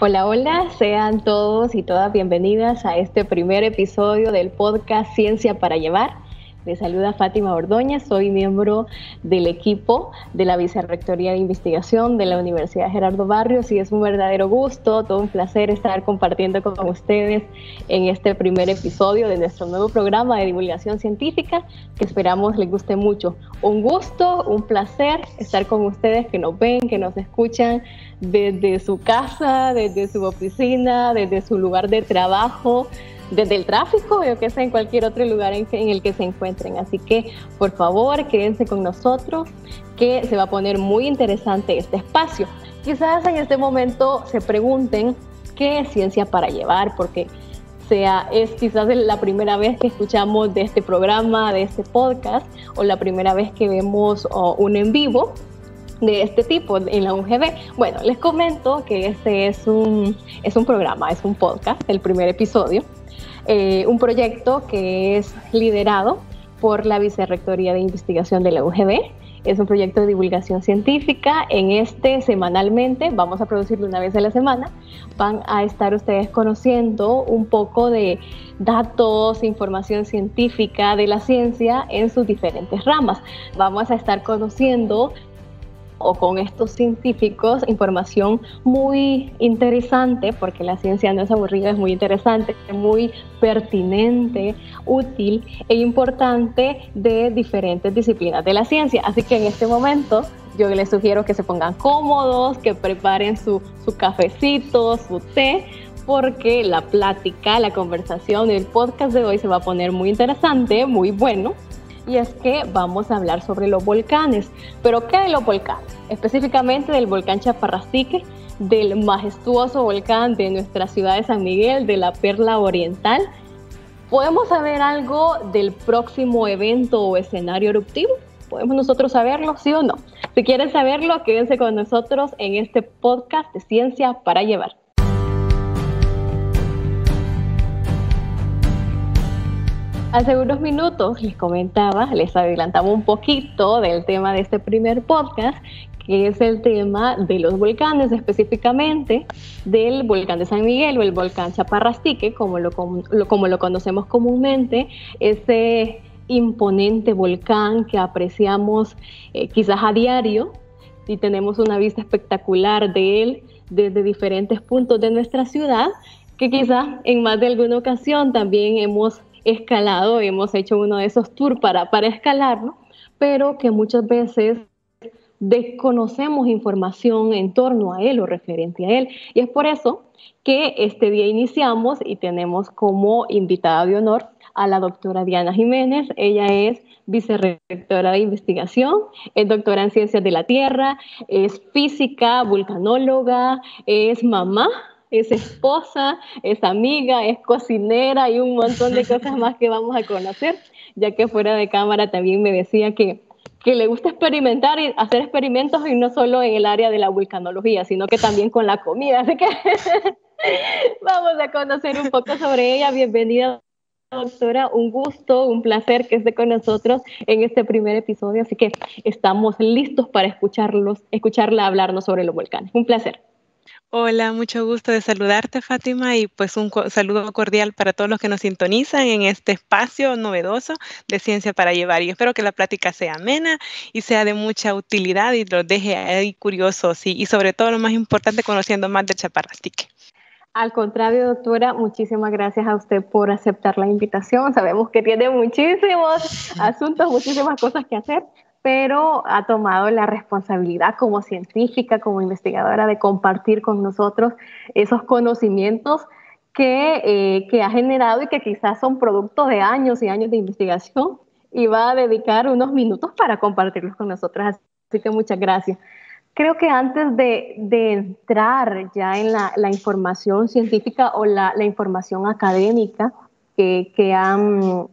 Hola, hola, sean todos y todas bienvenidas a este primer episodio del podcast Ciencia para Llevar. Le saluda Fátima Ordoña, soy miembro del equipo de la Vicerrectoría de Investigación de la Universidad Gerardo Barrios y es un verdadero gusto, todo un placer estar compartiendo con ustedes en este primer episodio de nuestro nuevo programa de divulgación científica que esperamos les guste mucho. Un gusto, un placer estar con ustedes que nos ven, que nos escuchan desde su casa, desde su oficina, desde su lugar de trabajo desde el tráfico, o que sea en cualquier otro lugar en, el que se encuentren. Así que, por favor, quédense con nosotros, que se va a poner muy interesante este espacio. Quizás en este momento se pregunten qué es ciencia para llevar, porque sea, es quizás la primera vez que escuchamos de este programa, de este podcast, o la primera vez que vemos un en vivo de este tipo en la UGB. Bueno, les comento que este es un, es un programa, es un podcast, el primer episodio, eh, un proyecto que es liderado por la Vicerrectoría de Investigación de la UGB. Es un proyecto de divulgación científica. En este, semanalmente, vamos a producirlo una vez a la semana, van a estar ustedes conociendo un poco de datos, información científica de la ciencia en sus diferentes ramas. Vamos a estar conociendo o con estos científicos información muy interesante, porque la ciencia no es aburrida, es muy interesante, es muy pertinente, útil e importante de diferentes disciplinas de la ciencia. Así que en este momento yo les sugiero que se pongan cómodos, que preparen su, cafecito, su té, porque la plática, la conversación el podcast de hoy se va a poner muy interesante, muy bueno y es que vamos a hablar sobre los volcanes. ¿Pero qué de los volcanes? Específicamente del volcán Chaparrastique, del majestuoso volcán de nuestra ciudad de San Miguel, de la Perla Oriental. ¿Podemos saber algo del próximo evento o escenario eruptivo? ¿Podemos nosotros saberlo, sí o no? Si quieren saberlo, quédense con nosotros en este podcast de Ciencia para Llevar. Hace unos minutos les comentaba, les adelantaba un poquito del tema de este primer podcast, que es el tema de los volcanes, específicamente del volcán de San Miguel o el volcán Chaparrastique, como lo, como lo conocemos comúnmente, ese imponente volcán que apreciamos eh, quizás a diario y tenemos una vista espectacular de él desde diferentes puntos de nuestra ciudad que quizás en más de alguna ocasión también hemos escalado hemos hecho uno de esos tours para, para escalar, pero que muchas veces desconocemos información en torno a él o referente a él. Y es por eso que este día iniciamos y tenemos como invitada de honor a la doctora Diana Jiménez. Ella es vicerrectora de investigación, es doctora en ciencias de la tierra, es física, vulcanóloga, es mamá es esposa, es amiga, es cocinera y un montón de cosas más que vamos a conocer, ya que fuera de cámara también me decía que, le gusta experimentar y hacer experimentos y no solo en el área de la vulcanología, sino que también con la comida. Así que vamos a conocer un poco sobre ella. Bienvenida. Doctora, un gusto, un placer que esté con nosotros en este primer episodio, así que estamos listos para escucharlos, escucharla hablarnos sobre los volcanes. Un placer. Hola, mucho gusto de saludarte, Fátima, y pues un saludo cordial para todos los que nos sintonizan en este espacio novedoso de Ciencia para Llevar. Y espero que la plática sea amena y sea de mucha utilidad y los deje ahí curiosos y, y sobre todo lo más importante, conociendo más de Chaparrastique. Al contrario, doctora, muchísimas gracias a usted por aceptar la invitación. Sabemos que tiene muchísimos asuntos, muchísimas cosas que hacer, pero ha tomado la responsabilidad como científica, como investigadora, de compartir con nosotros esos conocimientos eh, que, ha generado y que quizás son producto de años y años de investigación y va a dedicar unos minutos para compartirlos con nosotros. Así que muchas gracias. Creo que antes de, entrar ya en la, información científica o la, información académica que, que han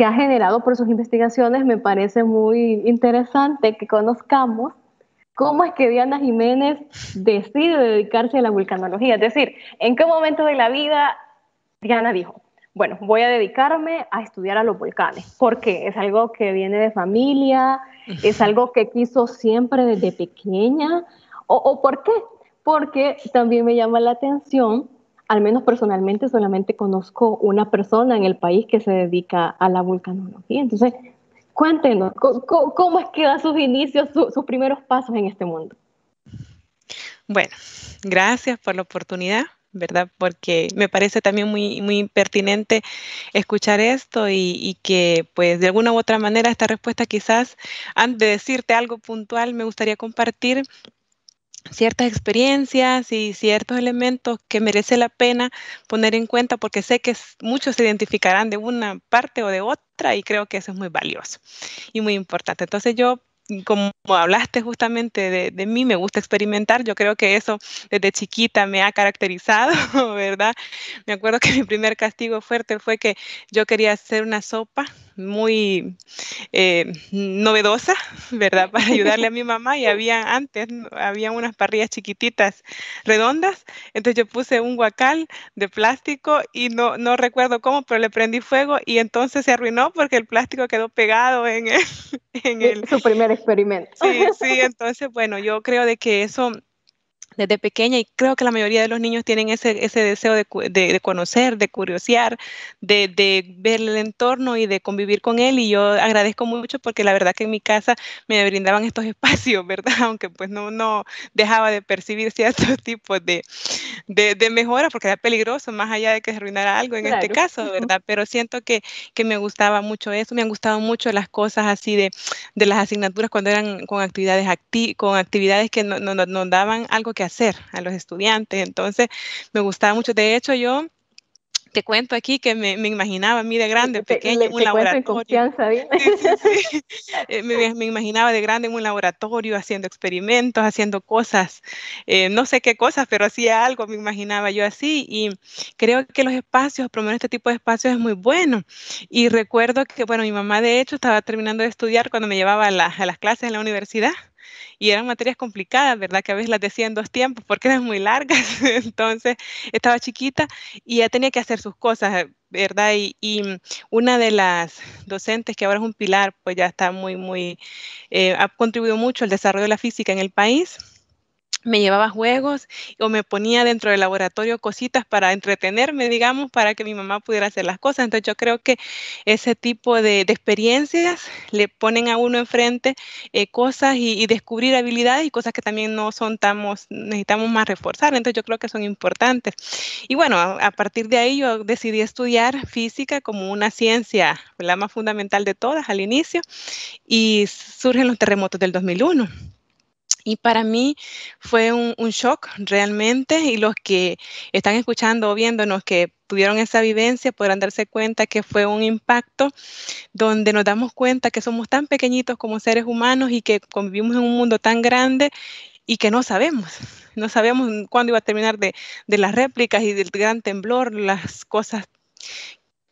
que ha generado por sus investigaciones, me parece muy interesante que conozcamos cómo es que Diana Jiménez decide dedicarse a la vulcanología. Es decir, en qué momento de la vida Diana dijo, bueno, voy a dedicarme a estudiar a los volcanes, porque es algo que viene de familia, es algo que quiso siempre desde pequeña, o, o por qué, porque también me llama la atención al menos personalmente solamente conozco una persona en el país que se dedica a la vulcanología. Entonces, cuéntenos, ¿cómo, es que da sus inicios, sus primeros pasos en este mundo? Bueno, gracias por la oportunidad, ¿verdad? Porque me parece también muy, muy pertinente escuchar esto y, y que, pues, de alguna u otra manera, esta respuesta quizás, antes de decirte algo puntual, me gustaría compartir ciertas experiencias y ciertos elementos que merece la pena poner en cuenta porque sé que muchos se identificarán de una parte o de otra y creo que eso es muy valioso y muy importante. Entonces yo como hablaste justamente de, mí, me gusta experimentar. Yo creo que eso desde chiquita me ha caracterizado, ¿verdad? Me acuerdo que mi primer castigo fuerte fue que yo quería hacer una sopa muy eh, novedosa, ¿verdad? Para ayudarle a mi mamá y había antes, había unas parrillas chiquititas redondas, entonces yo puse un guacal de plástico y no, no recuerdo cómo, pero le prendí fuego y entonces se arruinó porque el plástico quedó pegado en el... En el, su primer experimento. Sí, sí, entonces, bueno, yo creo de que eso desde pequeña y creo que la mayoría de los niños tienen ese, ese deseo de, de, conocer, de curiosear, de, de, ver el entorno y de convivir con él y yo agradezco mucho porque la verdad que en mi casa me brindaban estos espacios, ¿verdad? Aunque pues no, no dejaba de percibir ciertos tipos de, de, de mejora, porque era peligroso, más allá de que se arruinara algo en este caso, ¿verdad? Pero siento que, que, me gustaba mucho eso, me han gustado mucho las cosas así de, de las asignaturas cuando eran con actividades, acti con actividades que nos no, no, daban algo que hacer a los estudiantes, entonces me gustaba mucho. De hecho, yo te cuento aquí que me, imaginaba a mí de grande, pequeña, en un laboratorio. me, imaginaba de grande en un laboratorio haciendo experimentos, haciendo cosas, eh, no sé qué cosas, pero hacía algo, me imaginaba yo así. Y creo que los espacios, por este tipo de espacios es muy bueno. Y recuerdo que, bueno, mi mamá de hecho estaba terminando de estudiar cuando me llevaba a las clases en la universidad y eran materias complicadas, ¿verdad? Que a veces las decía en dos tiempos porque eran muy largas, entonces estaba chiquita y ya tenía que hacer sus cosas, ¿verdad? Y, una de las docentes que ahora es un pilar, pues ya está muy, muy, eh, ha contribuido mucho al desarrollo de la física en el país me llevaba juegos o me ponía dentro del laboratorio cositas para entretenerme, digamos, para que mi mamá pudiera hacer las cosas. Entonces yo creo que ese tipo de, experiencias le ponen a uno enfrente eh, cosas y, descubrir habilidades y cosas que también no son tan, necesitamos más reforzar. Entonces yo creo que son importantes. Y bueno, a, a partir de ahí yo decidí estudiar física como una ciencia, la más fundamental de todas al inicio, y surgen los terremotos del 2001. Y para mí fue un, shock realmente y los que están escuchando o viéndonos que tuvieron esa vivencia podrán darse cuenta que fue un impacto donde nos damos cuenta que somos tan pequeñitos como seres humanos y que convivimos en un mundo tan grande y que no sabemos, no sabemos cuándo iba a terminar de las réplicas y del gran temblor, las cosas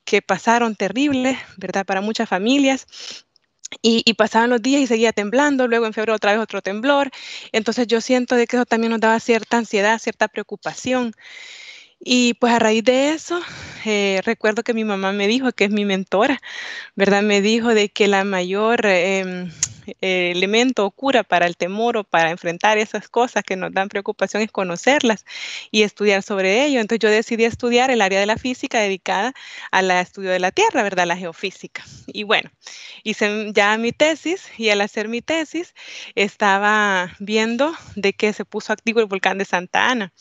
que pasaron terribles, ¿verdad? Para muchas familias y, pasaban los días y seguía temblando, luego en febrero otra vez otro temblor. Entonces yo siento de que eso también nos daba cierta ansiedad, cierta preocupación. Y pues a raíz de eso, eh, recuerdo que mi mamá me dijo, que es mi mentora, ¿verdad? Me dijo de que la mayor... Em, eh, elemento o cura para el temor o para enfrentar esas cosas que nos dan preocupación es conocerlas y estudiar sobre ello. Entonces yo decidí estudiar el área de la física dedicada al estudio de la Tierra, ¿verdad? La geofísica. Y bueno, hice ya mi tesis y al hacer mi tesis estaba viendo de qué se puso activo el volcán de Santa Ana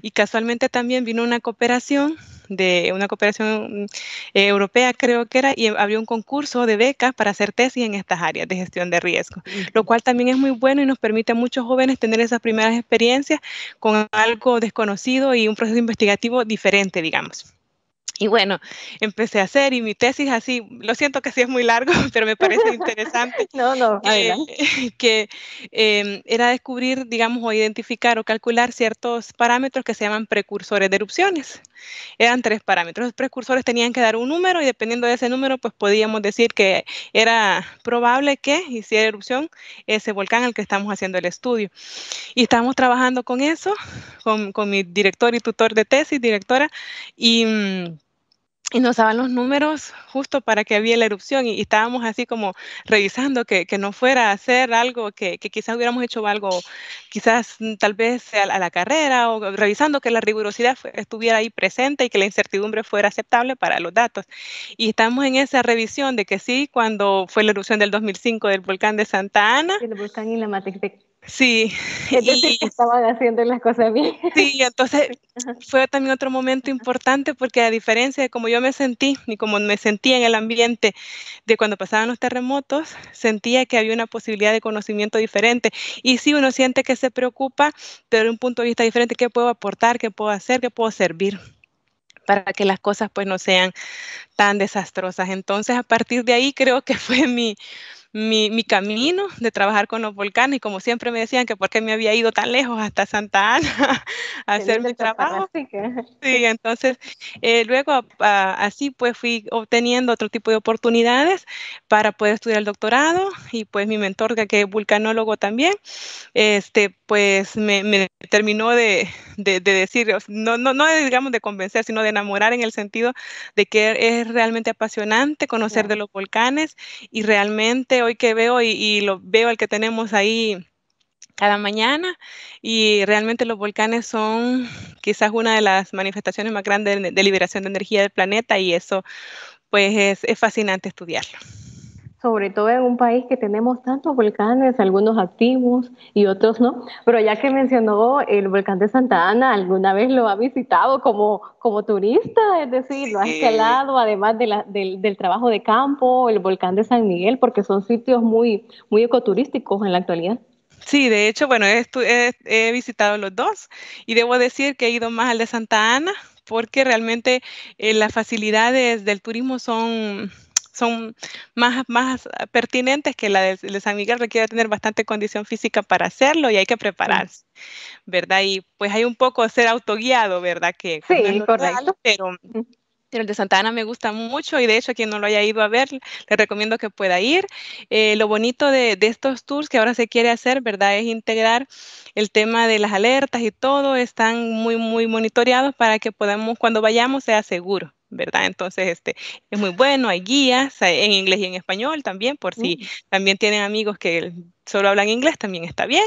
y casualmente también vino una cooperación de una cooperación eh, europea, creo que era, y abrió un concurso de becas para hacer tesis en estas áreas de gestión de riesgo, lo cual también es muy bueno y nos permite a muchos jóvenes tener esas primeras experiencias con algo desconocido y un proceso investigativo diferente, digamos. Y bueno, empecé a hacer y mi tesis así, lo siento que sí es muy largo, pero me parece interesante. no, no, que em, era descubrir, digamos, o identificar o calcular ciertos parámetros que se llaman precursores de erupciones. Eran tres parámetros. Los precursores tenían que dar un número y dependiendo de ese número, pues podíamos decir que era probable que hiciera erupción ese volcán al que estamos haciendo el estudio. Y estábamos trabajando con eso, con, con mi director y tutor de tesis, directora, y mm, y nos daban los números justo para que había la erupción y, estábamos así como revisando que, que, no fuera a hacer algo que, que, quizás hubiéramos hecho algo, quizás mm, tal vez a, la carrera o revisando que la rigurosidad estuviera ahí presente y que la incertidumbre fuera aceptable para los datos. Y estamos en esa revisión de que sí, cuando fue la erupción del 2005 del volcán de Santa Ana. El volcán y la Sí. Entonces estaban haciendo las cosas bien. entonces fue también otro momento importante porque a diferencia de como yo me sentí y como me sentía en el ambiente de cuando pasaban los terremotos, sentía que había una posibilidad de conocimiento diferente. Y sí, uno siente que se preocupa, pero de un punto de vista diferente, ¿qué puedo aportar? ¿Qué puedo hacer? ¿Qué puedo servir? para que las cosas pues no sean tan desastrosas. Entonces, a partir de ahí creo que fue mi, mi, mi, camino de trabajar con los volcanes y como siempre me decían que por qué me había ido tan lejos hasta Santa Ana a hacer mi trabajo. Sí, entonces eh, luego así pues fui obteniendo otro tipo de oportunidades para poder estudiar el doctorado y pues mi mentor que es vulcanólogo también, este pues me, terminó de, de, decir, no, no, no digamos de convencer, sino de enamorar en el sentido de que es realmente apasionante conocer de los volcanes y realmente hoy que veo y, lo veo al que tenemos ahí cada mañana y realmente los volcanes son quizás una de las manifestaciones más grandes de, liberación de energía del planeta y eso pues es fascinante estudiarlo sobre todo en un país que tenemos tantos volcanes, algunos activos y otros no. Pero ya que mencionó el volcán de Santa Ana, ¿alguna vez lo ha visitado como, como turista? Es decir, lo ha escalado, además de del, trabajo de campo, el volcán de San Miguel, porque son sitios muy, muy ecoturísticos en la actualidad. Sí, de hecho, bueno, he, visitado los dos y debo decir que he ido más al de Santa Ana porque realmente eh, las facilidades del turismo son son más, más pertinentes que la de, San Miguel requiere tener bastante condición física para hacerlo y hay que prepararse, ¿verdad? Y pues hay un poco ser autoguiado, ¿verdad? Que sí, Pero, pero el de Santa Ana me gusta mucho y de hecho a quien no lo haya ido a ver, le recomiendo que pueda ir. Eh, lo bonito de, de, estos tours que ahora se quiere hacer, ¿verdad? Es integrar el tema de las alertas y todo. Están muy, muy monitoreados para que podamos, cuando vayamos, sea seguro. ¿verdad? Entonces, este, es muy bueno, hay guías en inglés y en español también, por si mm. también tienen amigos que solo hablan inglés, también está bien.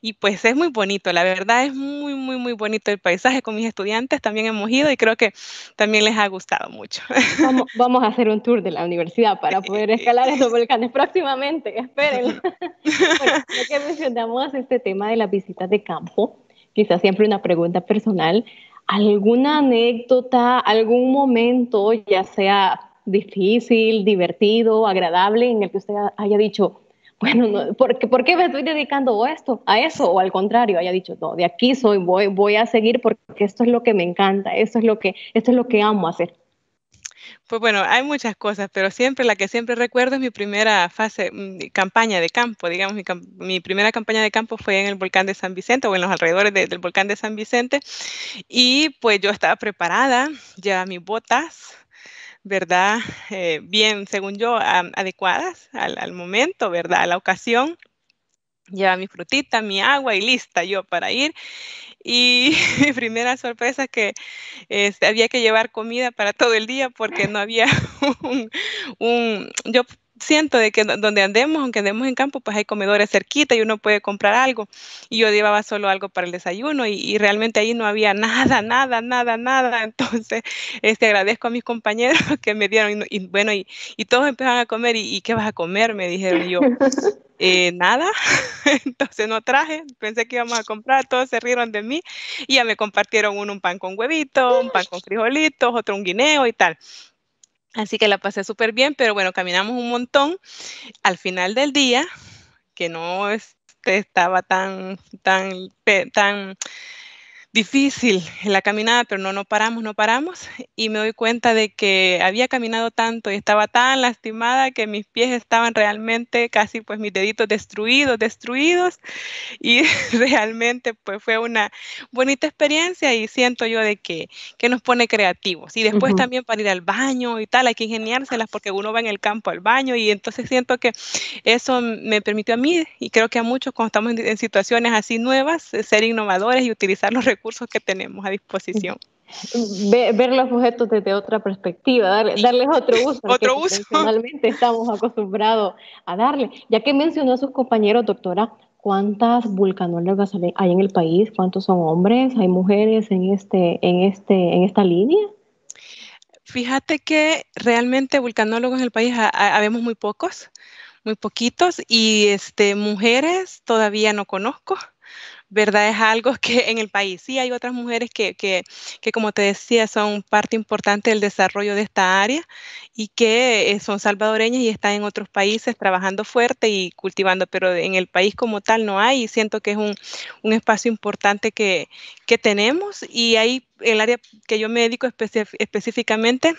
Y pues es muy bonito, la verdad es muy, muy, muy bonito el paisaje con mis estudiantes, también hemos ido y creo que también les ha gustado mucho. Vamos, a hacer un tour de la universidad para poder escalar esos volcanes próximamente, espérenlo. bueno, que mencionamos este tema de las visitas de campo, quizás siempre una pregunta personal, alguna anécdota, algún momento, ya sea difícil, divertido, agradable, en el que usted haya dicho, bueno, no, ¿por, qué, me estoy dedicando a esto, a eso? O al contrario, haya dicho, no, de aquí soy, voy, voy a seguir porque esto es lo que me encanta, es lo que, esto es lo que amo hacer. Pues bueno, hay muchas cosas, pero siempre la que siempre recuerdo es mi primera fase, mm, campaña de campo, digamos, mi, primera campaña de campo fue en el volcán de San Vicente o en los alrededores del volcán de San Vicente y pues yo estaba preparada, llevaba mis botas, ¿verdad? Eh, bien, según yo, adecuadas al, al, momento, ¿verdad? A la ocasión. Lleva mi frutita, mi agua y lista yo para ir. Y mi primera sorpresa es que este, había que llevar comida para todo el día porque no había un, yo siento de que donde andemos, aunque andemos en campo, pues hay comedores cerquita y uno puede comprar algo. Y yo llevaba solo algo para el desayuno y, realmente ahí no había nada, nada, nada, nada. Entonces, este, agradezco a mis compañeros que me dieron y, bueno, y, y, todos empezaron a comer y, ¿qué vas a comer? Me dijeron yo. Eh, nada, entonces no traje, pensé que íbamos a comprar, todos se rieron de mí y ya me compartieron uno un pan con huevito, un pan con frijolitos, otro un guineo y tal. Así que la pasé súper bien, pero bueno, caminamos un montón. Al final del día, que no este, estaba tan, tan, tan difícil la caminada, pero no, no paramos, no paramos. Y me doy cuenta de que había caminado tanto y estaba tan lastimada que mis pies estaban realmente casi, pues mis deditos destruidos, destruidos. Y realmente, pues fue una bonita experiencia y siento yo de que, que nos pone creativos. Y después también para ir al baño y tal, hay que ingeniárselas porque uno va en el campo al baño y entonces siento que eso me permitió a mí y creo que a muchos cuando estamos en, en situaciones así nuevas, ser innovadores y utilizar los recursos recursos que tenemos a disposición. Ver, los objetos desde otra perspectiva, darles otro uso. otro uso. Normalmente estamos acostumbrados a darle. Ya que mencionó a sus compañeros, doctora, ¿cuántas vulcanólogas hay en el país? ¿Cuántos son hombres? ¿Hay mujeres en, este, en, este, en esta línea? Fíjate que realmente vulcanólogos en el país habemos muy pocos, muy poquitos, y este, mujeres todavía no conozco. ¿verdad? Es algo que en el país sí hay otras mujeres que, como te decía, son parte importante del desarrollo de esta área y que eh, son salvadoreñas y están en otros países trabajando fuerte y cultivando, pero en el país como tal no hay y siento que es un, espacio importante que, que tenemos y ahí el área que yo me dedico específicamente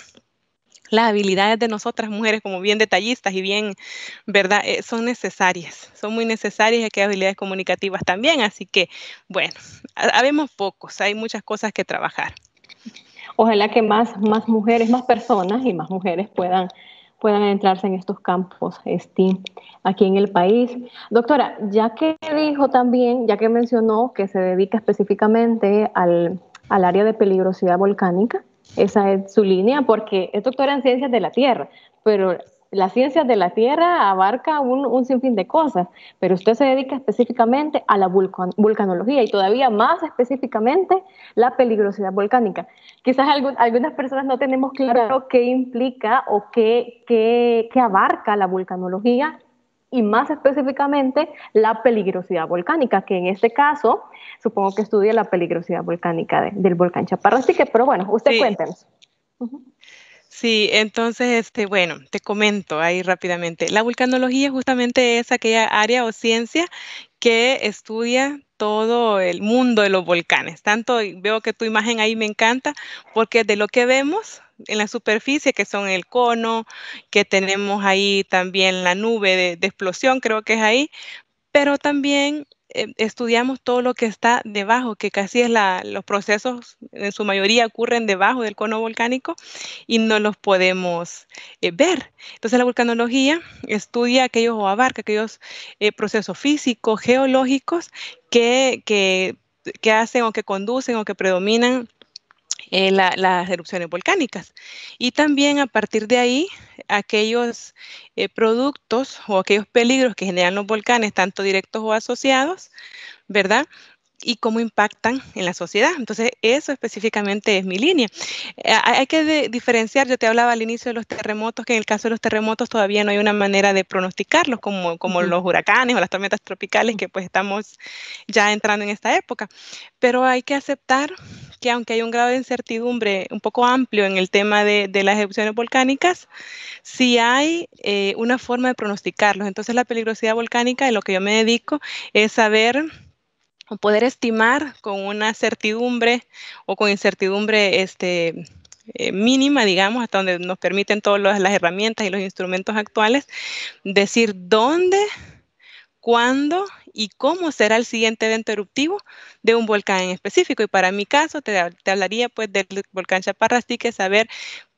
las habilidades de nosotras mujeres como bien detallistas y bien, ¿verdad? Eh, son necesarias, son muy necesarias y que habilidades comunicativas también, así que bueno, habemos pocos, hay muchas cosas que trabajar. Ojalá que más, más mujeres, más personas y más mujeres puedan puedan entrarse en estos campos este, aquí en el país. Doctora, ya que dijo también, ya que mencionó que se dedica específicamente al, al área de peligrosidad volcánica, esa es su línea porque es doctora en ciencias de la Tierra, pero las ciencias de la Tierra abarca un, sinfín de cosas, pero usted se dedica específicamente a la vulcanología y todavía más específicamente la peligrosidad volcánica. Quizás algunas personas no tenemos claro qué implica o qué, qué abarca la vulcanología y más específicamente la peligrosidad volcánica, que en este caso supongo que estudia la peligrosidad volcánica del volcán Chaparral. Así que, pero bueno, usted cuéntenos. Sí, entonces, este, bueno, te comento ahí rápidamente. La vulcanología justamente es aquella área o ciencia que estudia todo el mundo de los volcanes. Tanto veo que tu imagen ahí me encanta, porque de lo que vemos en la superficie, que son el cono, que tenemos ahí también la nube de, de explosión, creo que es ahí, pero también Em, estudiamos todo lo que está debajo, que casi es la, los procesos en su mayoría ocurren debajo del cono volcánico y no los podemos eh, ver. Entonces la vulcanología estudia aquellos o abarca aquellos eh, procesos físicos, geológicos que, que, que hacen o que conducen o que predominan eh, las erupciones volcánicas. Y también a partir de ahí, aquellos eh, productos o aquellos peligros que generan los volcanes, tanto directos o asociados, ¿verdad? y cómo impactan en la sociedad. Entonces, eso específicamente es mi línea. Eh, hay que diferenciar, yo te hablaba al inicio de los terremotos, que en el caso de los terremotos todavía no hay una manera de pronosticarlos, como, como los huracanes o las tormentas tropicales, que pues estamos ya entrando en esta época. Pero hay que aceptar que aunque hay un grado de incertidumbre un poco amplio en el tema de, las erupciones volcánicas, sí hay eh, una forma de pronosticarlos. Entonces la peligrosidad volcánica, de lo que yo me dedico, es saber o poder estimar con una certidumbre o con incertidumbre este, eh, mínima, digamos, hasta donde nos permiten todas las herramientas y los instrumentos actuales, decir dónde cuándo y cómo será el siguiente evento eruptivo de un volcán en específico. Y para mi caso, te, hablaría pues del volcán Chaparrastique, saber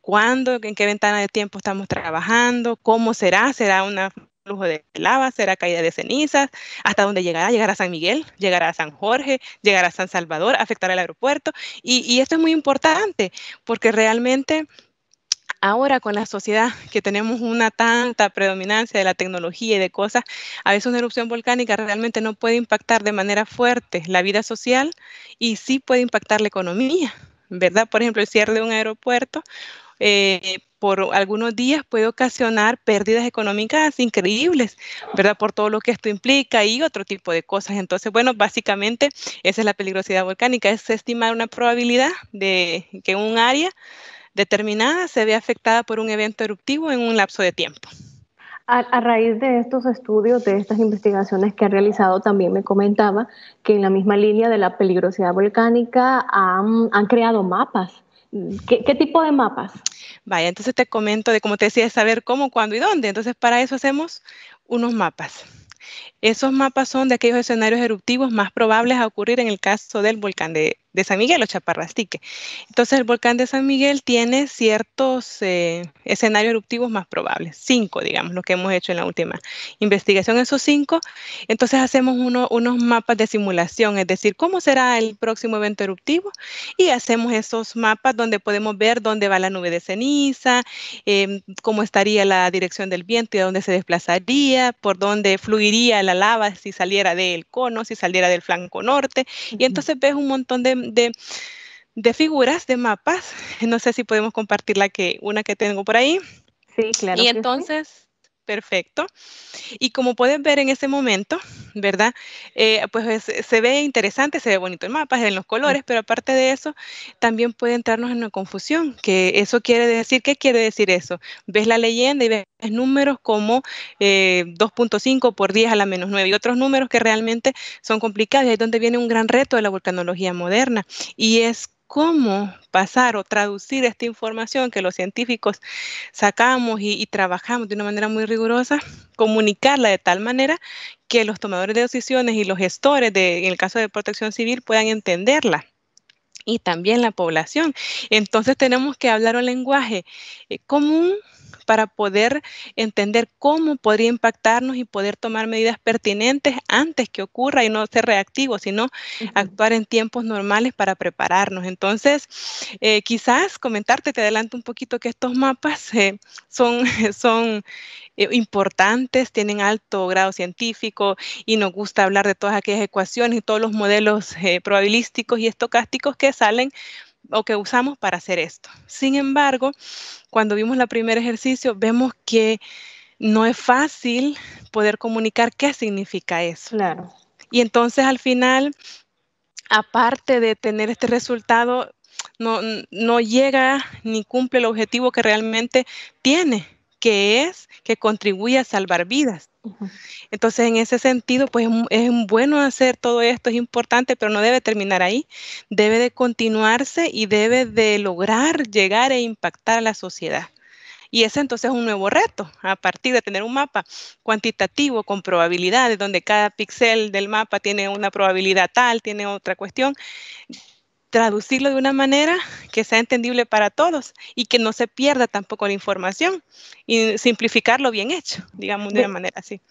cuándo, en qué ventana de tiempo estamos trabajando, cómo será, será un flujo de lava, será caída de cenizas, hasta dónde llegará, llegará a San Miguel, llegará a San Jorge, llegará a San Salvador, afectará el aeropuerto. y esto es muy importante porque realmente Ahora con la sociedad que tenemos una tanta predominancia de la tecnología y de cosas, a veces una erupción volcánica realmente no puede impactar de manera fuerte la vida social y sí puede impactar la economía, ¿verdad? Por ejemplo, el cierre de un aeropuerto eh, por algunos días puede ocasionar pérdidas económicas increíbles, ¿verdad? Por todo lo que esto implica y otro tipo de cosas. Entonces, bueno, básicamente esa es la peligrosidad volcánica, es estimar una probabilidad de que un área determinada se ve afectada por un evento eruptivo en un lapso de tiempo. A, raíz de estos estudios, de estas investigaciones que ha realizado, también me comentaba que en la misma línea de la peligrosidad volcánica han, creado mapas. ¿Qué, tipo de mapas? Vaya, entonces te comento de, como te decía, saber cómo, cuándo y dónde. Entonces, para eso hacemos unos mapas. Esos mapas son de aquellos escenarios eruptivos más probables a ocurrir en el caso del volcán de de San Miguel o Chaparrastique. Entonces el volcán de San Miguel tiene ciertos eh, escenarios eruptivos más probables, cinco, digamos, lo que hemos hecho en la última investigación, esos cinco. Entonces hacemos uno, unos mapas de simulación, es decir, cómo será el próximo evento eruptivo y hacemos esos mapas donde podemos ver dónde va la nube de ceniza, em, cómo estaría la dirección del viento y a dónde se desplazaría, por dónde fluiría la lava si saliera del cono, si saliera del flanco norte. Y entonces ves un montón de de, figuras, de mapas. No sé si podemos compartir la que, una que tengo por ahí. Sí, claro. Y entonces, perfecto. Y como pueden ver en ese momento, ¿verdad? Eh, pues eh, se ve interesante, se ve bonito en mapas, en los mm. colores, pero aparte de eso, también puede entrarnos en una confusión, que eso quiere decir, ¿qué quiere decir eso? Ves la leyenda y ves números como 2.5 eh, por 10 a la menos 9 y otros números que realmente son complicados, y ahí es donde viene un gran reto de la vulcanología moderna, y es cómo pasar o traducir esta información que los científicos sacamos y, trabajamos de una manera muy rigurosa, comunicarla de tal manera que los tomadores de decisiones y los gestores, en el caso de protección civil, puedan entenderla y también la población. Entonces tenemos que hablar un lenguaje eh, común para poder entender cómo podría impactarnos y poder tomar medidas pertinentes antes que ocurra y no ser reactivos, sino actuar en tiempos normales para prepararnos. Entonces, eh, quizás comentarte, te adelanto un poquito que estos mapas eh, son, son eh, importantes, tienen alto grado científico y nos gusta hablar de todas aquellas ecuaciones y todos los modelos probabilísticos y estocásticos que salen o que usamos para hacer esto. Sin embargo, cuando vimos el primer ejercicio, vemos que no es fácil poder comunicar qué significa eso. Claro. Y entonces al final, aparte de tener este resultado, no, no llega ni cumple el objetivo que realmente tiene que es que contribuye a salvar vidas. Entonces, en ese sentido, pues es bueno hacer todo esto, es importante, pero no debe terminar ahí. Debe de continuarse y debe de lograr llegar e impactar a la sociedad. Y ese entonces es un nuevo reto, a partir de tener un mapa cuantitativo con probabilidades, donde cada píxel del mapa tiene una probabilidad tal, tiene otra cuestión traducirlo de una manera que sea entendible para todos y que no se pierda tampoco la información y simplificarlo bien hecho, digamos de, una manera así.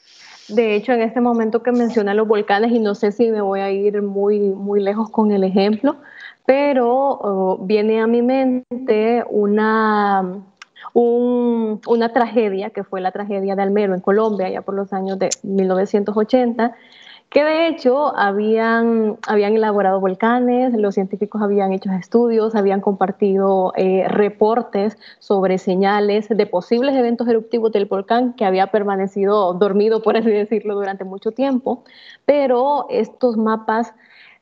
De hecho, en este momento que menciona los volcanes, y no sé si me voy a ir muy, muy lejos con el ejemplo, pero oh, viene a mi mente una, una tragedia que fue la tragedia de Almero en Colombia, ya por los años de 1980 que de hecho habían, habían elaborado volcanes, los científicos habían hecho estudios, habían compartido eh, reportes sobre señales de posibles eventos eruptivos del volcán que había permanecido dormido, por así decirlo, durante mucho tiempo, pero estos mapas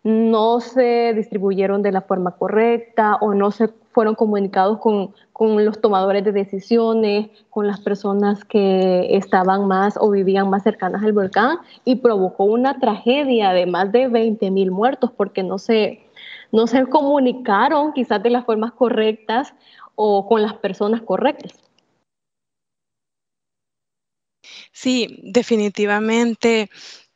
no se distribuyeron de la forma correcta o no se fueron comunicados con, los tomadores de decisiones, con las personas que estaban más o vivían más cercanas al volcán y provocó una tragedia de más de 20 mil muertos porque no se, no se comunicaron quizás de las formas correctas o con las personas correctas. Sí, definitivamente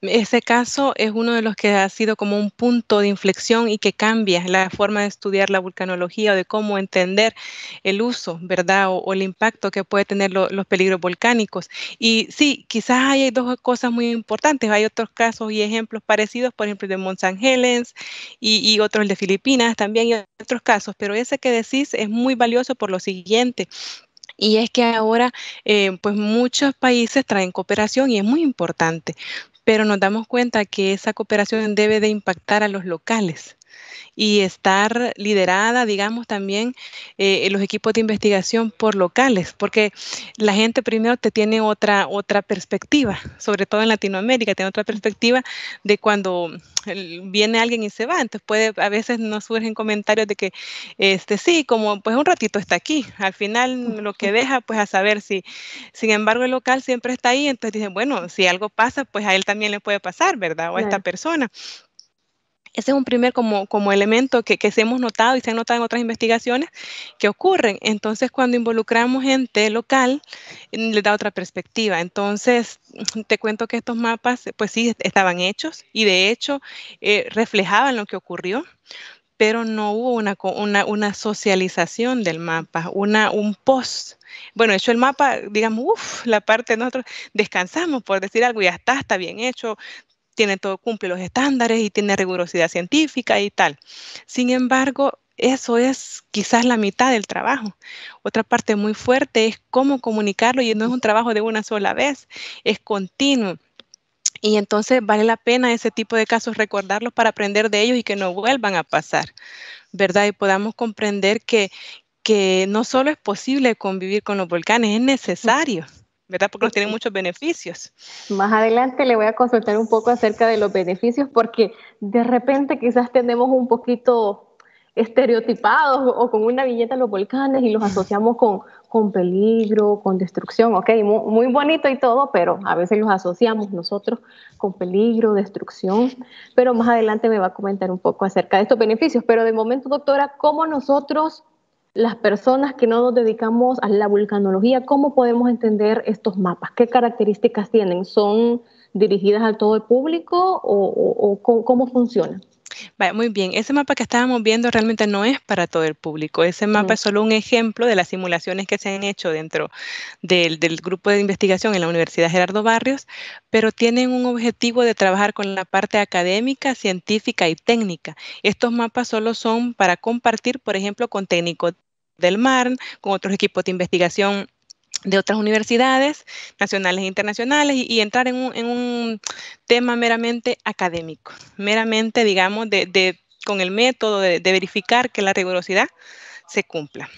ese caso es uno de los que ha sido como un punto de inflexión y que cambia la forma de estudiar la vulcanología o de cómo entender el uso, ¿verdad? O, el impacto que puede tener los peligros volcánicos. Y sí, quizás hay dos cosas muy importantes. Hay otros casos y ejemplos parecidos, por ejemplo, de Mont y, otros de Filipinas también y otros casos. Pero ese que decís es muy valioso por lo siguiente. Y es que ahora, eh, pues muchos países traen cooperación y es muy importante, pero nos damos cuenta que esa cooperación debe de impactar a los locales y estar liderada, digamos, también eh, los equipos de investigación por locales, porque la gente primero te tiene otra, otra perspectiva, sobre todo en Latinoamérica, tiene otra perspectiva de cuando viene alguien y se va, entonces puede, a veces nos surgen comentarios de que, este, sí, como pues un ratito está aquí, al final lo que deja, pues a saber si, sin embargo, el local siempre está ahí, entonces dicen, bueno, si algo pasa, pues a él también le puede pasar, ¿verdad? O a esta persona. Ese es un primer como, como elemento que, se hemos notado y se han notado en otras investigaciones que ocurren. Entonces, cuando involucramos gente local, mm, le da otra perspectiva. Entonces, mm, te cuento que estos mapas, pues sí, estaban hechos y de hecho eh, reflejaban lo que ocurrió, pero no hubo una, una, socialización del mapa, una, un post. Bueno, hecho el mapa, digamos, la parte de nosotros descansamos, por decir algo, ya está, está bien hecho, tiene todo, cumple los estándares y tiene rigurosidad científica y tal. Sin embargo, eso es quizás la mitad del trabajo. Otra parte muy fuerte es cómo comunicarlo y no es un trabajo de una sola vez, es continuo. Y entonces vale la pena ese tipo de casos recordarlos para aprender de ellos y que no vuelvan a pasar, ¿verdad? Y podamos comprender que, que no solo es posible convivir con los volcanes, es necesario. ¿verdad? Porque los tienen muchos beneficios. Más adelante le voy a consultar un poco acerca de los beneficios, porque de repente quizás tenemos un poquito estereotipados o con una viñeta los volcanes y los asociamos con, con peligro, con destrucción, ok, muy, muy, bonito y todo, pero a veces los asociamos nosotros con peligro, destrucción, pero más adelante me va a comentar un poco acerca de estos beneficios, pero de momento, doctora, ¿cómo nosotros las personas que no nos dedicamos a la vulcanología, ¿cómo podemos entender estos mapas? ¿Qué características tienen? ¿Son dirigidas a todo el público o, cómo funcionan? muy bien, ese mapa que estábamos viendo realmente no es para todo el público. Ese mapa mm. es solo un ejemplo de las simulaciones que se han hecho dentro del, del, grupo de investigación en la Universidad Gerardo Barrios, pero tienen un objetivo de trabajar con la parte académica, científica y técnica. Estos mapas solo son para compartir, por ejemplo, con técnicos del MARN, con otros equipos de investigación de otras universidades nacionales e internacionales y, entrar en un, tema meramente académico, meramente, digamos, de, con el método de, verificar que la rigurosidad se cumpla.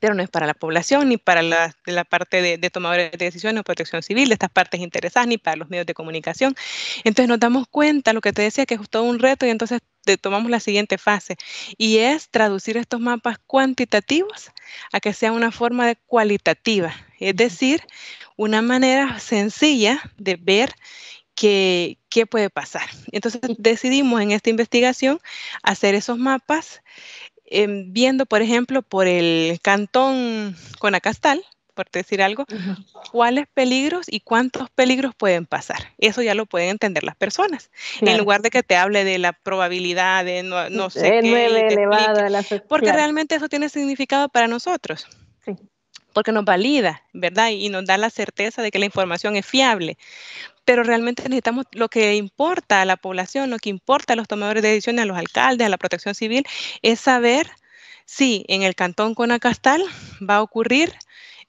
Pero no es para la población, ni para la, parte de, tomadores de decisiones o protección civil, de estas partes interesadas, ni para los medios de comunicación. Entonces nos damos cuenta, lo que te decía, que es todo un reto y entonces tomamos la siguiente fase y es traducir estos mapas cuantitativos a que sea una forma de cualitativa, es decir, una manera sencilla de ver qué, puede pasar. Entonces decidimos en esta investigación hacer esos mapas em, viendo, por ejemplo, por el cantón Conacastal, por decir algo, cuáles peligros y cuántos peligros pueden pasar. Eso ya lo pueden entender las personas. En lugar de que te hable de la probabilidad de no, sé qué. Porque realmente eso tiene significado para nosotros. Porque nos valida, ¿verdad? Y nos da la certeza de que la información es fiable pero realmente necesitamos lo que importa a la población, lo que importa a los tomadores de decisiones, a los alcaldes, a la protección civil, es saber si en el cantón Conacastal va a ocurrir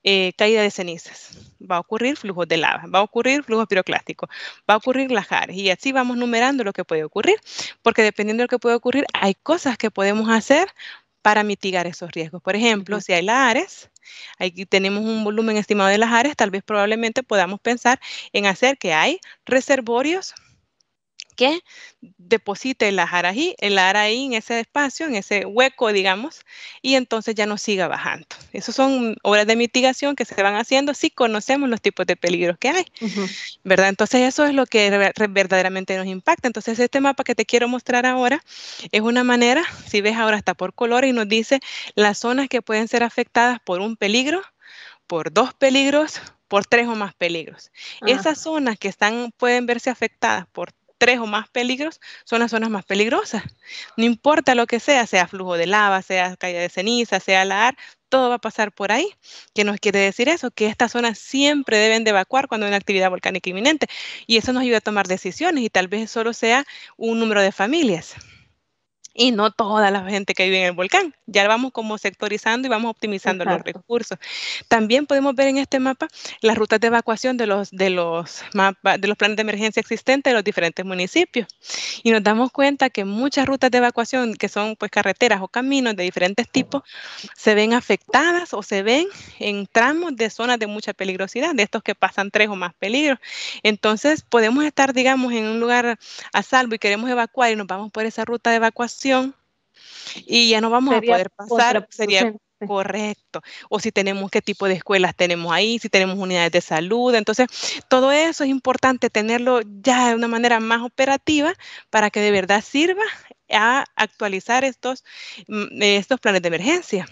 eh, caída de cenizas, va a ocurrir flujos de lava, va a ocurrir flujos piroclástico, va a ocurrir lajares y así vamos numerando lo que puede ocurrir, porque dependiendo de lo que puede ocurrir, hay cosas que podemos hacer para mitigar esos riesgos. Por ejemplo, si hay lahares, Aquí tenemos un volumen estimado de las tal vez probablemente podamos pensar en hacer que hay reservorios que deposite el ajarají, el araí en ese espacio, en ese hueco, digamos, y entonces ya no siga bajando. Esas son obras de mitigación que se van haciendo si conocemos los tipos de peligros que hay, ¿verdad? Entonces eso es lo que verdaderamente nos impacta. Entonces este mapa que te quiero mostrar ahora es una manera, si ves ahora está por color y nos dice las zonas que pueden ser afectadas por un peligro, por dos peligros, por tres o más peligros. Esas zonas que están, pueden verse afectadas por tres o más peligros son las zonas más peligrosas. No importa lo que sea, sea flujo de lava, sea caída de ceniza, sea ar, todo va a pasar por ahí. ¿Qué nos quiere decir eso? Que estas zonas siempre deben de evacuar cuando hay una actividad volcánica inminente. Y eso nos ayuda a tomar decisiones y tal vez solo sea un número de familias y no toda la gente que vive en el volcán. Ya vamos como sectorizando y vamos optimizando los recursos. También podemos ver en este mapa las rutas de evacuación de los, de los, de los planes de emergencia existentes de los diferentes municipios. Y nos damos cuenta que muchas rutas de evacuación, que son pues carreteras o caminos de diferentes tipos, se ven afectadas o se ven en tramos de zonas de mucha peligrosidad, de estos que pasan tres o más peligros. Entonces podemos estar, digamos, en un lugar a salvo y queremos evacuar y nos vamos por esa ruta de evacuación y ya no vamos a poder pasar, sería correcto. O si tenemos qué tipo de escuelas tenemos ahí, si tenemos unidades de salud. Entonces, todo eso es importante tenerlo ya de una manera más operativa para que de verdad sirva a actualizar estos, mm, estos planes de emergencia.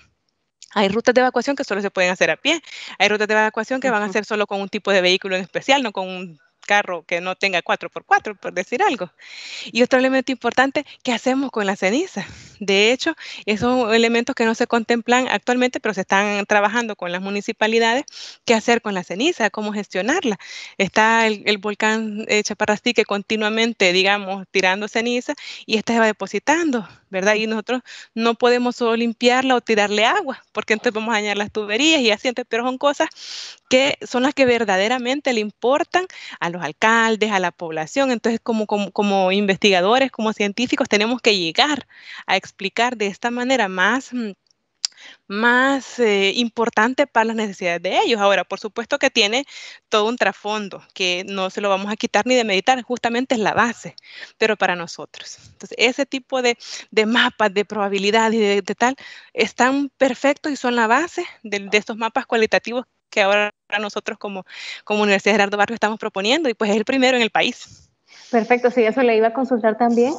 Hay rutas de evacuación que solo se pueden hacer a pie. Hay rutas de evacuación que van a ser solo con un tipo de vehículo en especial, no con un carro que no tenga 4x4, por decir algo. Y otro elemento importante, ¿qué hacemos con la ceniza? De hecho, esos elementos que no se contemplan actualmente, pero se están trabajando con las municipalidades, ¿qué hacer con la ceniza? ¿Cómo gestionarla? Está el, volcán eh, que continuamente, digamos, tirando ceniza y esta se va depositando, ¿verdad? Y nosotros no podemos solo limpiarla o tirarle agua, porque entonces vamos a dañar las tuberías y así, pero son cosas que son las que verdaderamente le importan a los alcaldes, a la población. Entonces, como, como, investigadores, como científicos, tenemos que llegar a explicar de esta manera más mm, más eh, importante para las necesidades de ellos. Ahora, por supuesto que tiene todo un trasfondo que no se lo vamos a quitar ni de meditar, justamente es la base, pero para nosotros. Entonces, ese tipo de, de mapas de probabilidad y de, tal están perfectos y son la base de estos mapas cualitativos que ahora nosotros como, como Universidad Gerardo Barrio estamos proponiendo y pues es el primero en el país. Perfecto, sí, eso le iba a consultar también,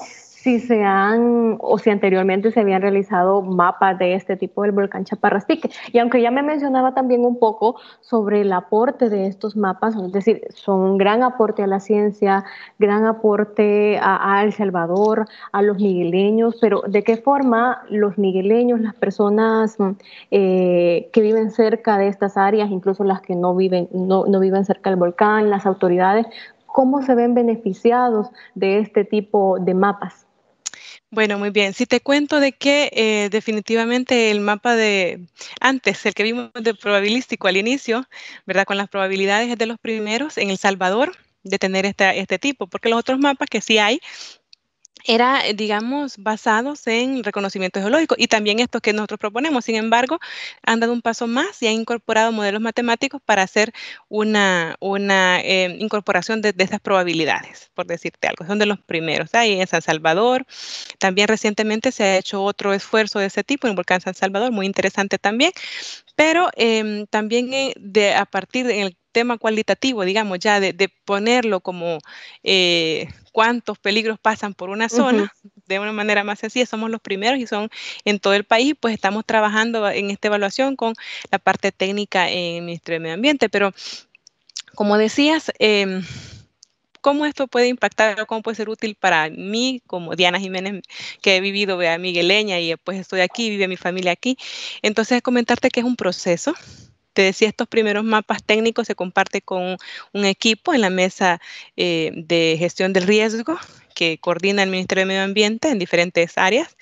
si se han o si anteriormente se habían realizado mapas de este tipo del volcán Chaparrastique. Y aunque ya me mencionaba también un poco sobre el aporte de estos mapas, es decir, son un gran aporte a la ciencia, gran aporte a, El Salvador, a los migueleños, pero ¿de qué forma los migueleños, las personas mm, eh, que viven cerca de estas áreas, incluso las que no viven, no viven cerca del volcán, las autoridades, cómo se ven beneficiados de este tipo de mapas? Bueno, muy bien. Si te cuento de que eh, definitivamente el mapa de antes, el que vimos de probabilístico al inicio, ¿verdad? Con las probabilidades es de los primeros en El Salvador de tener este tipo, porque los otros mapas que sí hay era, eh, digamos, basados en reconocimiento geológico y también estos que nosotros proponemos. Sin embargo, han dado un paso más y han incorporado modelos matemáticos para hacer una, una eh, incorporación de, de probabilidades, por decirte algo. Son de los primeros. Ahí en San Salvador, también recientemente se ha hecho otro esfuerzo de ese tipo en el volcán San Salvador, muy interesante también. Pero em, también eh, de, a partir del tema cualitativo, digamos, ya de, ponerlo como eh, cuántos peligros pasan por una zona, de una manera más sencilla, somos los primeros y son en todo el país, pues estamos trabajando en esta evaluación con la parte técnica en el Ministerio de Medio Ambiente, pero como decías, em, cómo esto puede impactar o cómo puede ser útil para mí, como Diana Jiménez, que he vivido, vea, migueleña y pues estoy aquí, vive mi familia aquí. Entonces, comentarte que es un proceso, te decía, estos primeros mapas técnicos se comparte con un equipo en la mesa eh, de gestión del riesgo que coordina el Ministerio de Medio Ambiente en diferentes áreas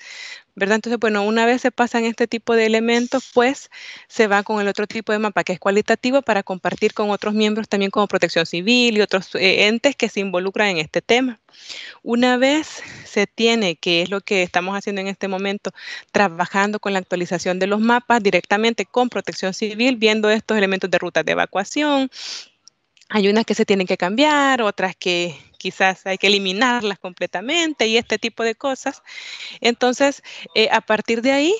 entonces, bueno, una vez se pasan este tipo de elementos, pues se va con el otro tipo de mapa que es cualitativo para compartir con otros miembros también como protección civil y otros eh, entes que se involucran en este tema. Una vez se tiene, que es lo que estamos haciendo en este momento, trabajando con la actualización de los mapas directamente con protección civil, viendo estos elementos de rutas de evacuación. Hay unas que se tienen que cambiar, otras que, quizás hay que eliminarlas completamente y este tipo de cosas. Entonces, eh, a partir de ahí,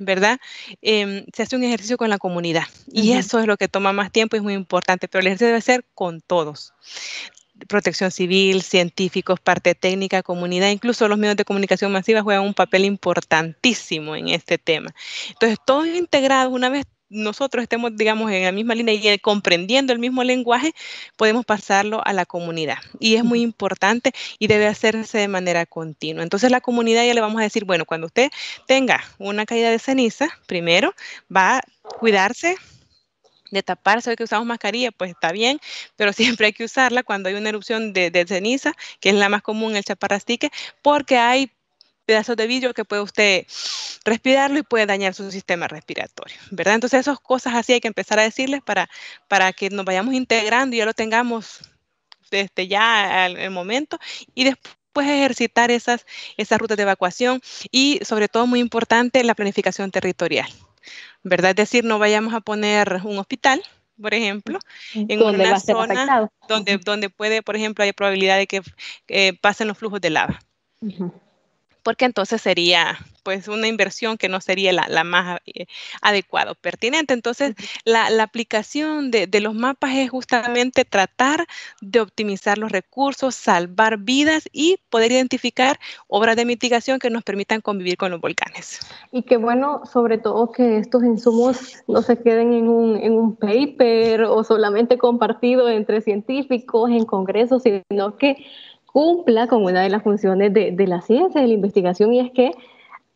¿verdad? Em, se hace un ejercicio con la comunidad y eso es lo que toma más tiempo y es muy importante, pero el ejercicio debe ser con todos. Protección civil, científicos, parte técnica, comunidad, incluso los medios de comunicación masiva juegan un papel importantísimo en este tema. Entonces, todo integrado, una vez nosotros estemos, digamos, en la misma línea y comprendiendo el mismo lenguaje, podemos pasarlo a la comunidad. Y es muy importante y debe hacerse de manera continua. Entonces, la comunidad ya le vamos a decir, bueno, cuando usted tenga una caída de ceniza, primero va a cuidarse de taparse, hoy que usamos mascarilla, pues está bien, pero siempre hay que usarla cuando hay una erupción de, de ceniza, que es la más común, el chaparrastique, porque hay pedazos de vidrio que puede usted respirarlo y puede dañar su sistema respiratorio, ¿verdad? Entonces esas cosas así hay que empezar a decirles para, para que nos vayamos integrando y ya lo tengamos desde ya al el momento y después ejercitar esas, esas rutas de evacuación y sobre todo muy importante la planificación territorial, ¿verdad? Es decir, no vayamos a poner un hospital, por ejemplo, en una zona donde, donde puede, por ejemplo, hay probabilidad de que eh, pasen los flujos de lava porque entonces sería pues una inversión que no sería la, más eh, adecuada o pertinente. Entonces, la, aplicación de, los mapas es justamente tratar de optimizar los recursos, salvar vidas y poder identificar obras de mitigación que nos permitan convivir con los volcanes. Y qué bueno, sobre todo, que estos insumos no se queden en un, en un paper o solamente compartido entre científicos en congresos, sino que cumpla con una de las funciones de, la ciencia de la investigación y es que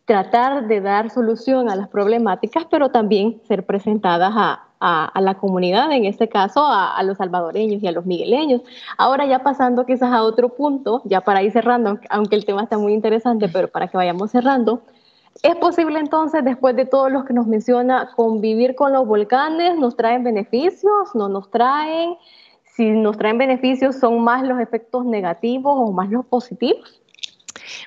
tratar de dar solución a las problemáticas, pero también ser presentadas a, la comunidad, en este caso a, a, los salvadoreños y a los migueleños. Ahora ya pasando quizás a otro punto, ya para ir cerrando, aunque el tema está muy interesante, pero para que vayamos cerrando, ¿es posible entonces, después de todos los que nos menciona, convivir con los volcanes? ¿Nos traen beneficios? ¿No nos traen? si nos traen beneficios, ¿son más los efectos negativos o más los positivos?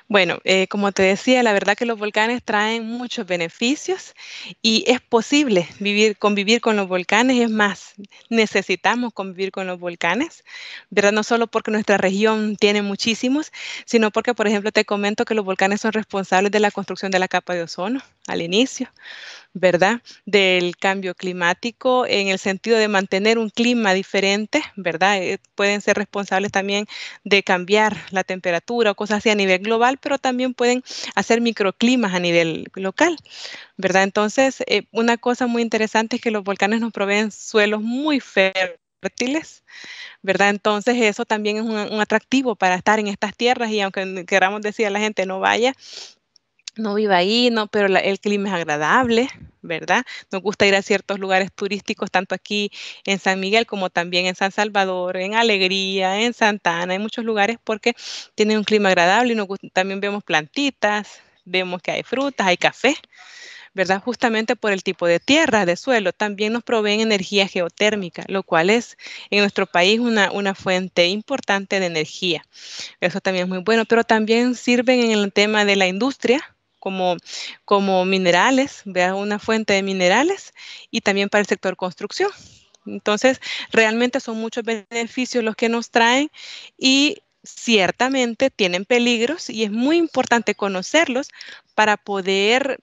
Bueno, eh, como te decía, la verdad que los volcanes traen muchos beneficios y es posible vivir, convivir con los volcanes. Es más, necesitamos convivir con los volcanes, ¿verdad? No solo porque nuestra región tiene muchísimos, sino porque, por ejemplo, te comento que los volcanes son responsables de la construcción de la capa de ozono al inicio, ¿verdad? Del cambio climático en el sentido de mantener un clima diferente, ¿verdad? Eh, pueden ser responsables también de cambiar la temperatura o cosas así a nivel global, pero también pueden hacer microclimas a nivel local, ¿verdad? Entonces, eh, una cosa muy interesante es que los volcanes nos proveen suelos muy fértiles ¿verdad? Entonces eso también es un, atractivo para estar en estas tierras y aunque queramos decir a la gente no vaya, no viva ahí, no, pero el clima es agradable, ¿verdad? Nos gusta ir a ciertos lugares turísticos, tanto aquí en San Miguel como también en San Salvador, en Alegría, en Santana, en muchos lugares porque tienen un clima agradable y también vemos plantitas, vemos que hay frutas, hay café, ¿verdad? Justamente por el tipo de tierra, de suelo, también nos proveen energía geotérmica, lo cual es en nuestro país una, una fuente importante de energía. Eso también es muy bueno, pero también sirven en el tema de la industria, como, como minerales, vea una fuente de minerales y también para el sector construcción. Entonces, realmente son muchos beneficios los que nos traen y ciertamente tienen peligros y es muy importante conocerlos para poder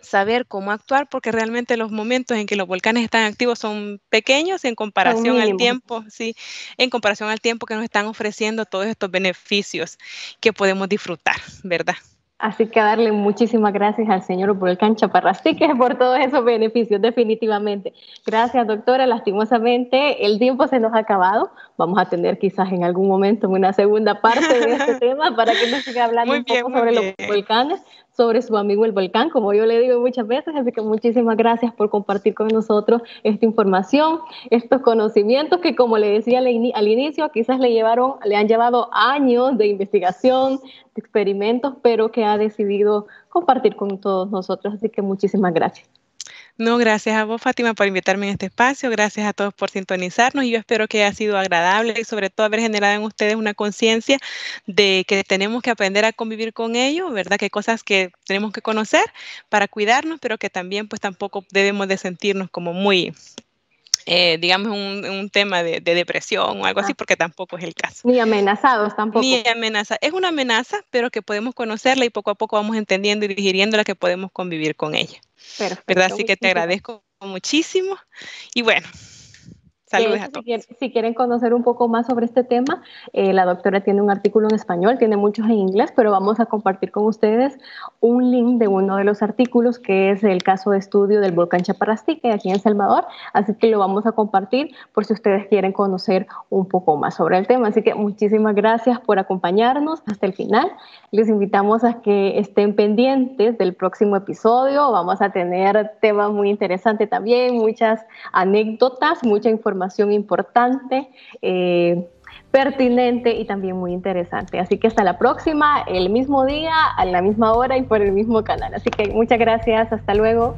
saber cómo actuar porque realmente los momentos en que los volcanes están activos son pequeños en comparación al tiempo, sí, en comparación al tiempo que nos están ofreciendo todos estos beneficios que podemos disfrutar, ¿verdad? Así que darle muchísimas gracias al Señor por el por todos esos beneficios, definitivamente. Gracias, doctora. Lastimosamente, el tiempo se nos ha acabado, vamos a tener quizás en algún momento una segunda parte de este tema para que nos siga hablando un poco sobre los volcanes, sobre su amigo el volcán, como yo le digo muchas veces, así que muchísimas gracias por compartir con nosotros esta información, estos conocimientos que como le decía al inicio, quizás le llevaron, le han llevado años de investigación, de experimentos, pero que ha decidido compartir con todos nosotros, así que muchísimas gracias. No, gracias a vos, Fátima, por invitarme en este espacio. Gracias a todos por sintonizarnos. Y yo espero que haya sido agradable y sobre todo haber generado en ustedes una conciencia de que tenemos que aprender a convivir con ello, ¿verdad? Que hay cosas que tenemos que conocer para cuidarnos, pero que también pues tampoco debemos de sentirnos como muy eh, digamos, un, tema de, depresión o algo así, ah. porque tampoco es el caso. Ni amenazados tampoco. Ni amenaza. Es una amenaza, pero que podemos conocerla y poco a poco vamos entendiendo y digiriéndola que podemos convivir con ella. pero ¿Verdad? Así que te agradezco muchísimo. Y bueno, si quieren conocer un poco más sobre este tema, eh, la doctora tiene un artículo en español, tiene muchos en inglés, pero vamos a compartir con ustedes un link de uno de los artículos que es el caso de estudio del volcán Chaparrastique aquí en Salvador. Así que lo vamos a compartir por si ustedes quieren conocer un poco más sobre el tema. Así que muchísimas gracias por acompañarnos hasta el final. Les invitamos a que estén pendientes del próximo episodio. Vamos a tener temas muy interesantes también, muchas anécdotas, mucha información importante, eh, pertinente y también muy interesante. Así que hasta la próxima, el mismo día, a la misma hora y por el mismo canal. Así que muchas gracias, hasta luego.